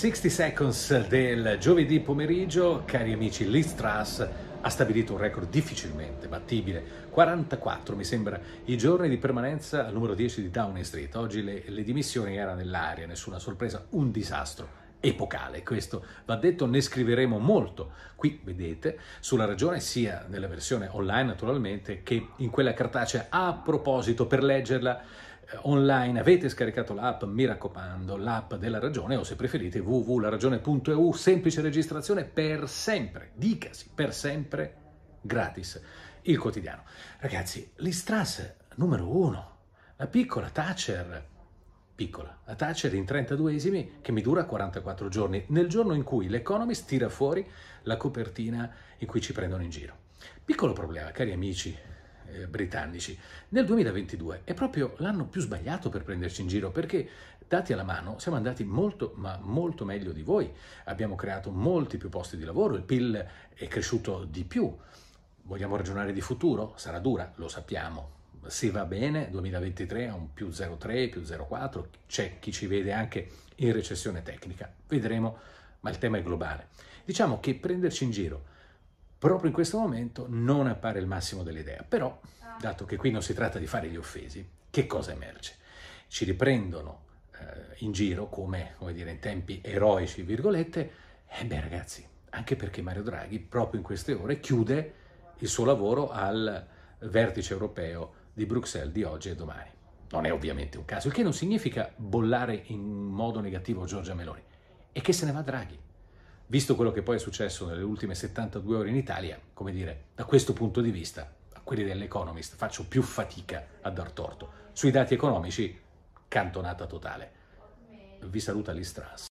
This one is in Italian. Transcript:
60 Seconds del giovedì pomeriggio, cari amici, Liz Truss ha stabilito un record difficilmente battibile, 44 mi sembra i giorni di permanenza al numero 10 di Downing Street. Oggi le, le dimissioni erano nell'aria, nessuna sorpresa, un disastro epocale. Questo va detto, ne scriveremo molto qui, vedete, sulla ragione sia nella versione online naturalmente che in quella cartacea. A proposito, per leggerla online, avete scaricato l'app, mi raccomando, l'app della ragione o se preferite www.laragione.eu, semplice registrazione per sempre, dicasi, per sempre gratis, il quotidiano. Ragazzi, l'Istras numero uno, la piccola Thatcher, piccola, la Thatcher in 32esimi che mi dura 44 giorni, nel giorno in cui l'Economist tira fuori la copertina in cui ci prendono in giro. Piccolo problema, cari amici, eh, britannici. Nel 2022 è proprio l'anno più sbagliato per prenderci in giro perché dati alla mano siamo andati molto ma molto meglio di voi, abbiamo creato molti più posti di lavoro, il PIL è cresciuto di più. Vogliamo ragionare di futuro? Sarà dura, lo sappiamo, se va bene, 2023 a un più 0,3, più 0,4, c'è chi ci vede anche in recessione tecnica, vedremo, ma il tema è globale. Diciamo che prenderci in giro proprio in questo momento non appare il massimo dell'idea. Però, ah. dato che qui non si tratta di fare gli offesi, che cosa emerge? Ci riprendono eh, in giro come, come dire, in tempi eroici, virgolette, e beh ragazzi, anche perché Mario Draghi proprio in queste ore chiude il suo lavoro al vertice europeo di Bruxelles di oggi e domani. Non è ovviamente un caso, il che non significa bollare in modo negativo Giorgia Meloni, è che se ne va Draghi visto quello che poi è successo nelle ultime 72 ore in Italia, come dire, da questo punto di vista, a quelli dell'Economist, faccio più fatica a dar torto. Sui dati economici, cantonata totale. Vi saluta Liz Truss.